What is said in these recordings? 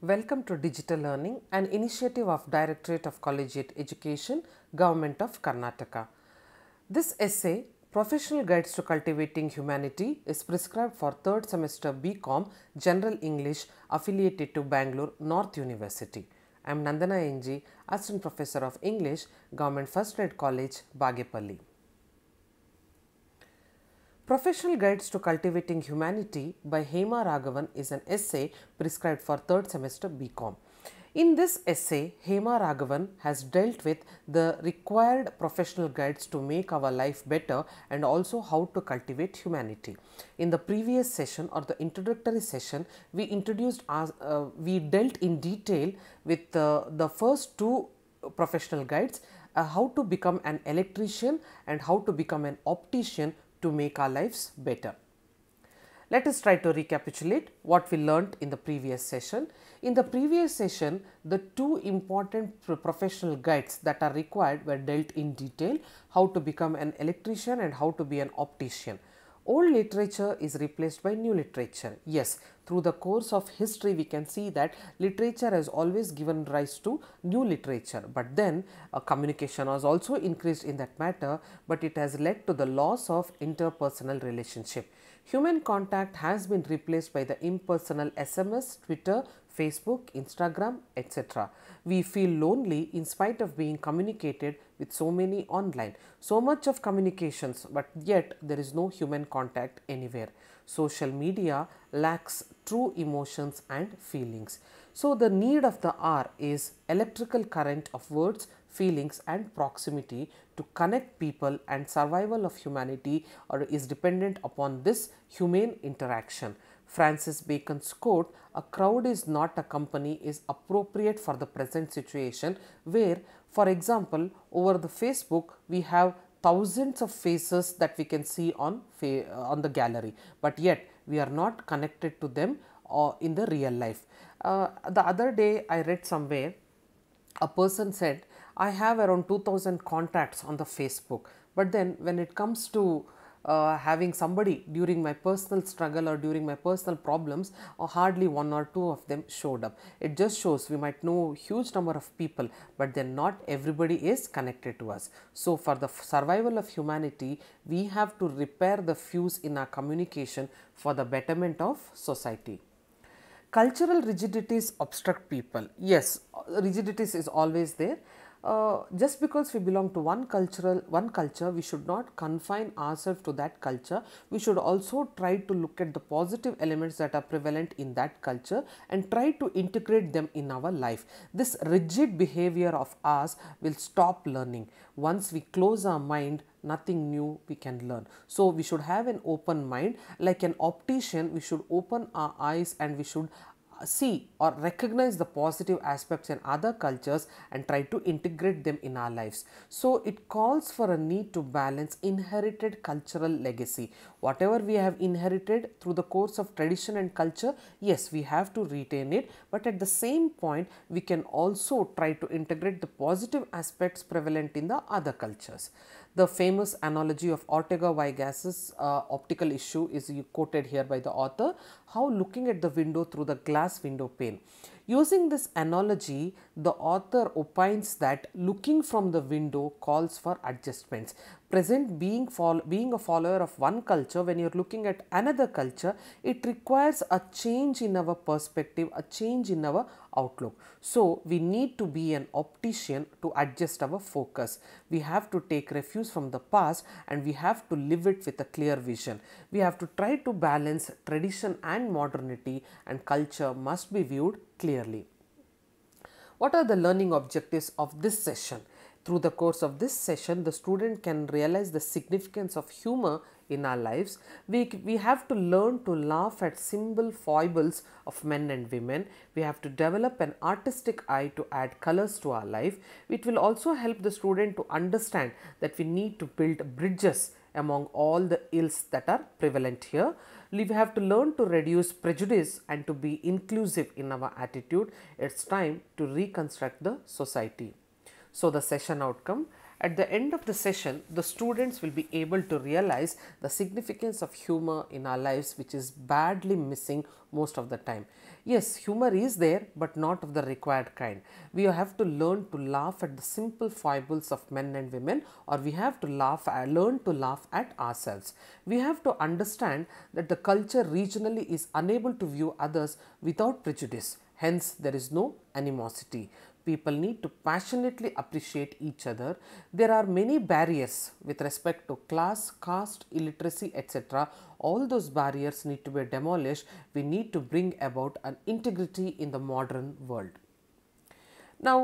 Welcome to Digital Learning, an initiative of Directorate of Collegiate Education, Government of Karnataka. This essay, Professional Guides to Cultivating Humanity, is prescribed for third semester BCom General English affiliated to Bangalore North University. I am Nandana NG, Assistant Professor of English, Government First Grade College, Bagepalli. Professional Guides to Cultivating Humanity by Hema Raghavan is an essay prescribed for third semester BCom. In this essay, Hema Raghavan has dealt with the required professional guides to make our life better and also how to cultivate humanity. In the previous session or the introductory session, we introduced, our, uh, uh, we dealt in detail with uh, the first two professional guides, uh, how to become an electrician and how to become an optician to make our lives better. Let us try to recapitulate what we learnt in the previous session. In the previous session, the two important professional guides that are required were dealt in detail, how to become an electrician and how to be an optician old literature is replaced by new literature. Yes, through the course of history we can see that literature has always given rise to new literature but then uh, communication has also increased in that matter but it has led to the loss of interpersonal relationship. Human contact has been replaced by the impersonal SMS, Twitter, Facebook, Instagram, etc. We feel lonely in spite of being communicated with so many online, so much of communications, but yet there is no human contact anywhere. Social media lacks true emotions and feelings. So the need of the R is electrical current of words feelings and proximity to connect people and survival of humanity or is dependent upon this humane interaction. Francis Bacon's quote, a crowd is not a company is appropriate for the present situation where, for example, over the Facebook, we have thousands of faces that we can see on, uh, on the gallery, but yet we are not connected to them or uh, in the real life. Uh, the other day I read somewhere, a person said I have around 2000 contacts on the Facebook. But then when it comes to uh, having somebody during my personal struggle or during my personal problems uh, hardly one or two of them showed up it just shows we might know huge number of people but then not everybody is connected to us so for the survival of humanity we have to repair the fuse in our communication for the betterment of society cultural rigidities obstruct people yes uh, rigidities is always there uh, just because we belong to one cultural one culture we should not confine ourselves to that culture we should also try to look at the positive elements that are prevalent in that culture and try to integrate them in our life this rigid behavior of ours will stop learning once we close our mind nothing new we can learn. So, we should have an open mind like an optician we should open our eyes and we should see or recognize the positive aspects in other cultures and try to integrate them in our lives. So it calls for a need to balance inherited cultural legacy. Whatever we have inherited through the course of tradition and culture, yes, we have to retain it, but at the same point, we can also try to integrate the positive aspects prevalent in the other cultures. The famous analogy of Ortega Y gases uh, optical issue is quoted here by the author, how looking at the window through the glass window pane Using this analogy, the author opines that looking from the window calls for adjustments. Present being, being a follower of one culture, when you're looking at another culture, it requires a change in our perspective, a change in our outlook. So, we need to be an optician to adjust our focus. We have to take refuge from the past and we have to live it with a clear vision. We have to try to balance tradition and modernity and culture must be viewed clearly. What are the learning objectives of this session? Through the course of this session, the student can realize the significance of humor in our lives. We, we have to learn to laugh at simple foibles of men and women. We have to develop an artistic eye to add colors to our life. It will also help the student to understand that we need to build bridges among all the ills that are prevalent here we have to learn to reduce prejudice and to be inclusive in our attitude. It's time to reconstruct the society. So, the session outcome at the end of the session, the students will be able to realize the significance of humor in our lives, which is badly missing most of the time. Yes, humor is there, but not of the required kind. We have to learn to laugh at the simple foibles of men and women, or we have to laugh, uh, learn to laugh at ourselves. We have to understand that the culture regionally is unable to view others without prejudice. Hence, there is no animosity people need to passionately appreciate each other. There are many barriers with respect to class, caste, illiteracy, etc. All those barriers need to be demolished. We need to bring about an integrity in the modern world. Now,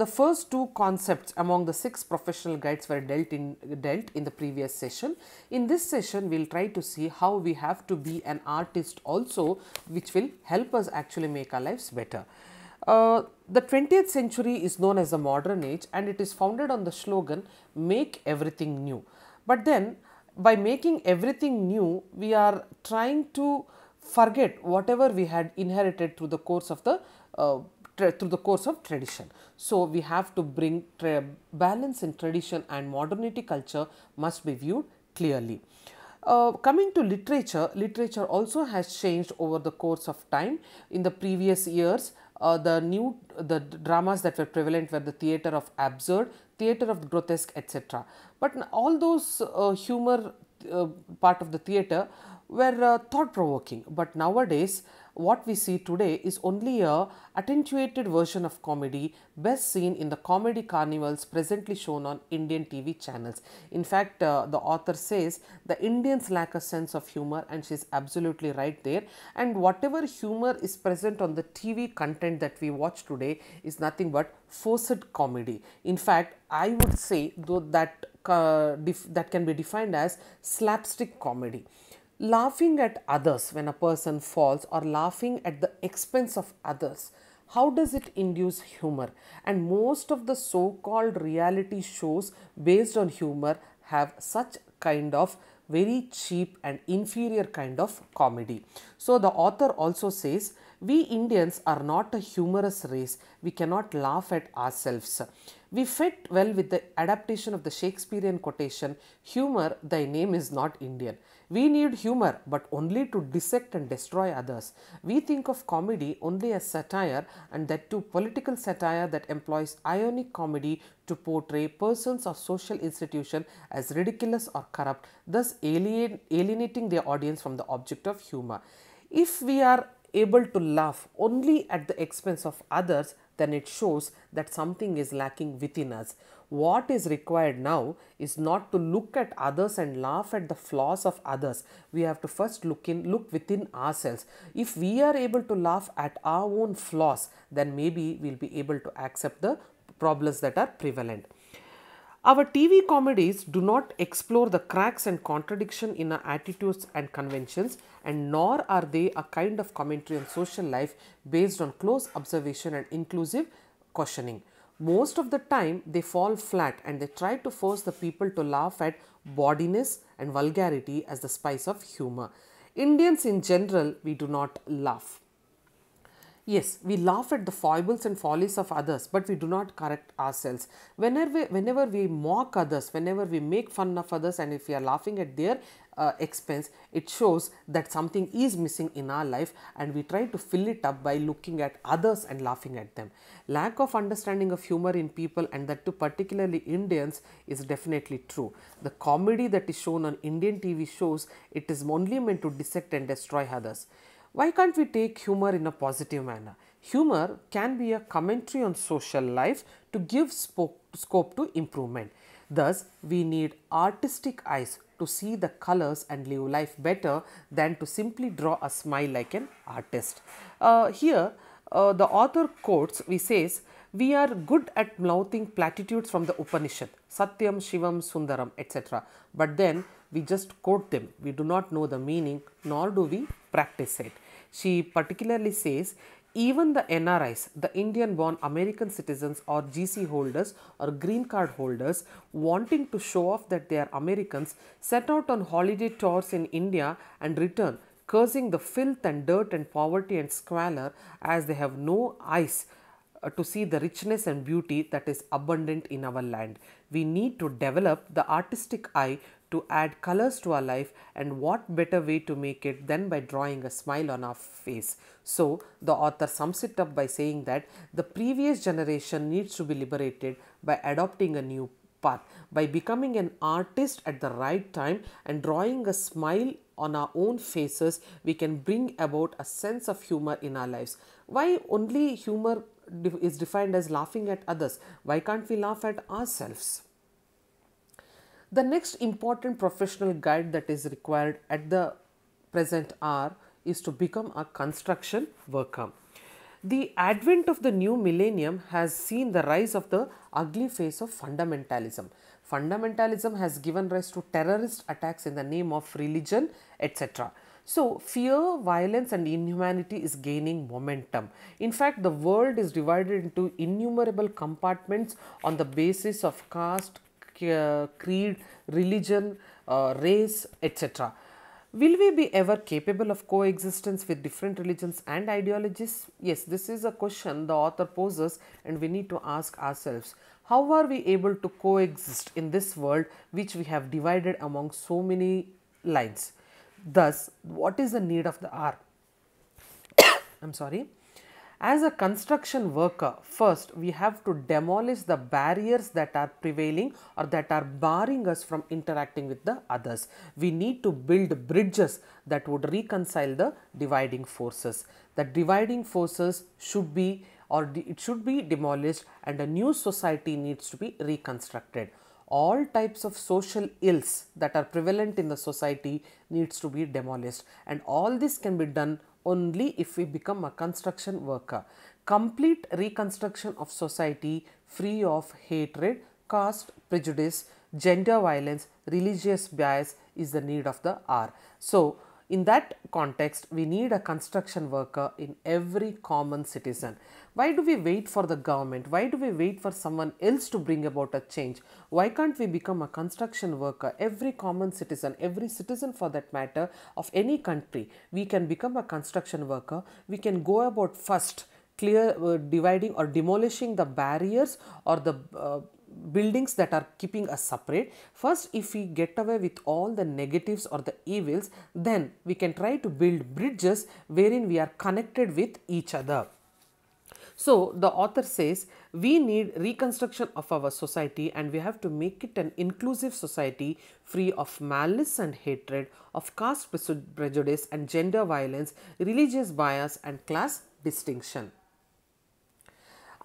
the first two concepts among the six professional guides were dealt in dealt in the previous session in this session we'll try to see how we have to be an artist also which will help us actually make our lives better uh, the 20th century is known as the modern age and it is founded on the slogan make everything new. But then by making everything new, we are trying to forget whatever we had inherited through the course of the uh, through the course of tradition. So, we have to bring balance in tradition and modernity culture must be viewed clearly. Uh, coming to literature, literature also has changed over the course of time. In the previous years, uh, the new the dramas that were prevalent were the theater of absurd theater of grotesque etc but all those uh, humor uh, part of the theater were uh, thought provoking but nowadays what we see today is only a attenuated version of comedy best seen in the comedy carnivals presently shown on Indian TV channels. In fact, uh, the author says the Indians lack a sense of humor and she's absolutely right there and whatever humor is present on the TV content that we watch today is nothing but forced comedy. In fact, I would say though that uh, that can be defined as slapstick comedy laughing at others when a person falls or laughing at the expense of others how does it induce humor and most of the so called reality shows based on humor have such kind of very cheap and inferior kind of comedy so the author also says we indians are not a humorous race we cannot laugh at ourselves we fit well with the adaptation of the Shakespearean quotation, humor, thy name is not Indian. We need humor, but only to dissect and destroy others. We think of comedy only as satire, and that too political satire that employs ironic comedy to portray persons or social institution as ridiculous or corrupt, thus alien, alienating their audience from the object of humor. If we are able to laugh only at the expense of others, then it shows that something is lacking within us. What is required now is not to look at others and laugh at the flaws of others. We have to first look in look within ourselves. If we are able to laugh at our own flaws, then maybe we'll be able to accept the problems that are prevalent. Our TV comedies do not explore the cracks and contradiction in our attitudes and conventions, and nor are they a kind of commentary on social life based on close observation and inclusive cautioning. Most of the time, they fall flat and they try to force the people to laugh at bawdiness and vulgarity as the spice of humor. Indians in general, we do not laugh. Yes, we laugh at the foibles and follies of others, but we do not correct ourselves. Whenever we, whenever we mock others, whenever we make fun of others, and if we are laughing at their uh, expense, it shows that something is missing in our life, and we try to fill it up by looking at others and laughing at them. Lack of understanding of humor in people, and that too particularly Indians, is definitely true. The comedy that is shown on Indian TV shows it is only meant to dissect and destroy others. Why can't we take humor in a positive manner? Humor can be a commentary on social life to give scope to improvement. Thus, we need artistic eyes to see the colors and live life better than to simply draw a smile like an artist. Uh, here, uh, the author quotes, He says, we are good at mouthing platitudes from the Upanishad, Satyam, Shivam, Sundaram, etc. But then we just quote them. We do not know the meaning nor do we practice it. She particularly says even the NRIs, the Indian born American citizens or GC holders or green card holders wanting to show off that they are Americans set out on holiday tours in India and return cursing the filth and dirt and poverty and squalor as they have no eyes uh, to see the richness and beauty that is abundant in our land. We need to develop the artistic eye to add colors to our life and what better way to make it than by drawing a smile on our face. So the author sums it up by saying that the previous generation needs to be liberated by adopting a new path, by becoming an artist at the right time and drawing a smile on our own faces, we can bring about a sense of humor in our lives. Why only humor is defined as laughing at others? Why can't we laugh at ourselves? The next important professional guide that is required at the present hour is to become a construction worker. The advent of the new millennium has seen the rise of the ugly face of fundamentalism. Fundamentalism has given rise to terrorist attacks in the name of religion, etc. So, fear, violence, and inhumanity is gaining momentum. In fact, the world is divided into innumerable compartments on the basis of caste, uh, creed, religion, uh, race, etc. Will we be ever capable of coexistence with different religions and ideologies? Yes, this is a question the author poses and we need to ask ourselves. How are we able to coexist in this world which we have divided among so many lines? Thus, what is the need of the R? am sorry. As a construction worker, first we have to demolish the barriers that are prevailing or that are barring us from interacting with the others. We need to build bridges that would reconcile the dividing forces. The dividing forces should be or it should be demolished and a new society needs to be reconstructed. All types of social ills that are prevalent in the society needs to be demolished and all this can be done only if we become a construction worker. Complete reconstruction of society free of hatred, caste, prejudice, gender violence, religious bias is the need of the hour. So, in that context, we need a construction worker in every common citizen. Why do we wait for the government? Why do we wait for someone else to bring about a change? Why can't we become a construction worker? Every common citizen, every citizen for that matter of any country, we can become a construction worker. We can go about first clear uh, dividing or demolishing the barriers or the uh, buildings that are keeping us separate. First, if we get away with all the negatives or the evils, then we can try to build bridges wherein we are connected with each other. So, the author says we need reconstruction of our society and we have to make it an inclusive society free of malice and hatred, of caste prejudice and gender violence, religious bias and class distinction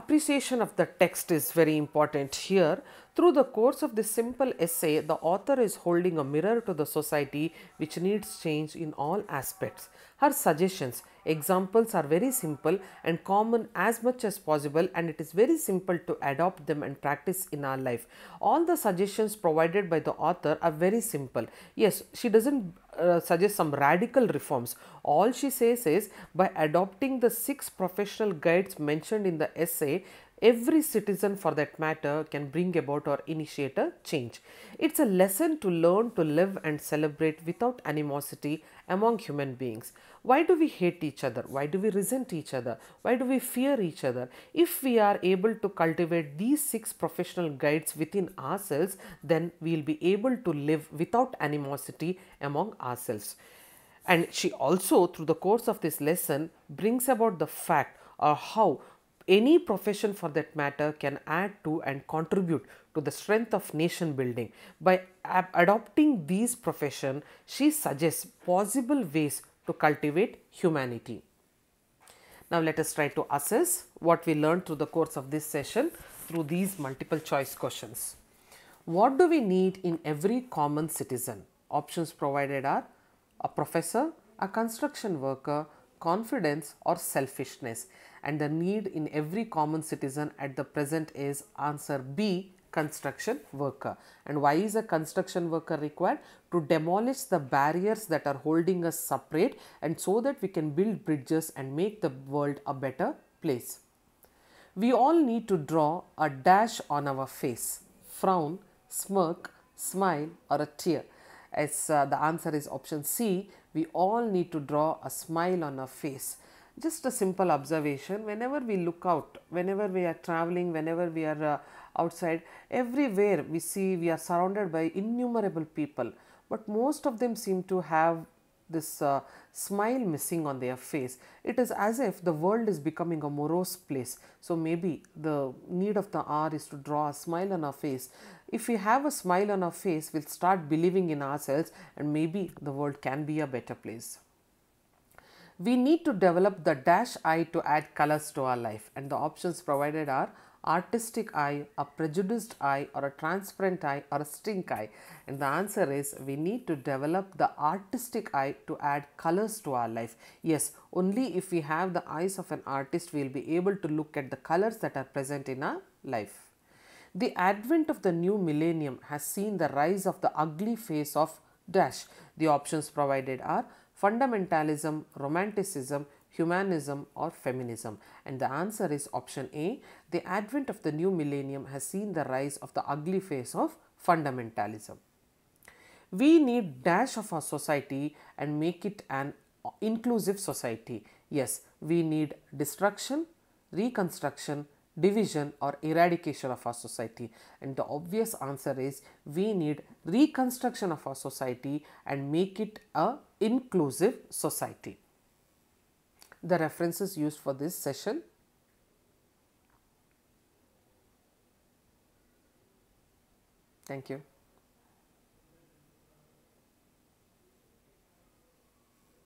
appreciation of the text is very important here. Through the course of this simple essay, the author is holding a mirror to the society which needs change in all aspects. Her suggestions, examples are very simple and common as much as possible and it is very simple to adopt them and practice in our life. All the suggestions provided by the author are very simple. Yes, she doesn't uh, suggests some radical reforms. All she says is by adopting the six professional guides mentioned in the essay, Every citizen for that matter can bring about or initiate a change. It's a lesson to learn to live and celebrate without animosity among human beings. Why do we hate each other? Why do we resent each other? Why do we fear each other? If we are able to cultivate these six professional guides within ourselves, then we'll be able to live without animosity among ourselves. And she also, through the course of this lesson, brings about the fact or how any profession for that matter can add to and contribute to the strength of nation building. By adopting these profession, she suggests possible ways to cultivate humanity. Now let us try to assess what we learned through the course of this session through these multiple choice questions. What do we need in every common citizen? Options provided are a professor, a construction worker, confidence or selfishness and the need in every common citizen at the present is answer B construction worker. And why is a construction worker required? To demolish the barriers that are holding us separate and so that we can build bridges and make the world a better place. We all need to draw a dash on our face, frown, smirk, smile or a tear. As uh, the answer is option C, we all need to draw a smile on our face just a simple observation whenever we look out whenever we are traveling whenever we are uh, outside everywhere we see we are surrounded by innumerable people but most of them seem to have this uh, smile missing on their face it is as if the world is becoming a morose place so maybe the need of the hour is to draw a smile on our face if we have a smile on our face we'll start believing in ourselves and maybe the world can be a better place we need to develop the dash eye to add colors to our life and the options provided are artistic eye, a prejudiced eye or a transparent eye or a stink eye and the answer is we need to develop the artistic eye to add colors to our life. Yes, only if we have the eyes of an artist we will be able to look at the colors that are present in our life. The advent of the new millennium has seen the rise of the ugly face of dash. The options provided are fundamentalism, romanticism, humanism or feminism? And the answer is option A. The advent of the new millennium has seen the rise of the ugly face of fundamentalism. We need dash of our society and make it an inclusive society. Yes, we need destruction, reconstruction, division or eradication of our society? And the obvious answer is we need reconstruction of our society and make it a inclusive society. The references used for this session Thank you.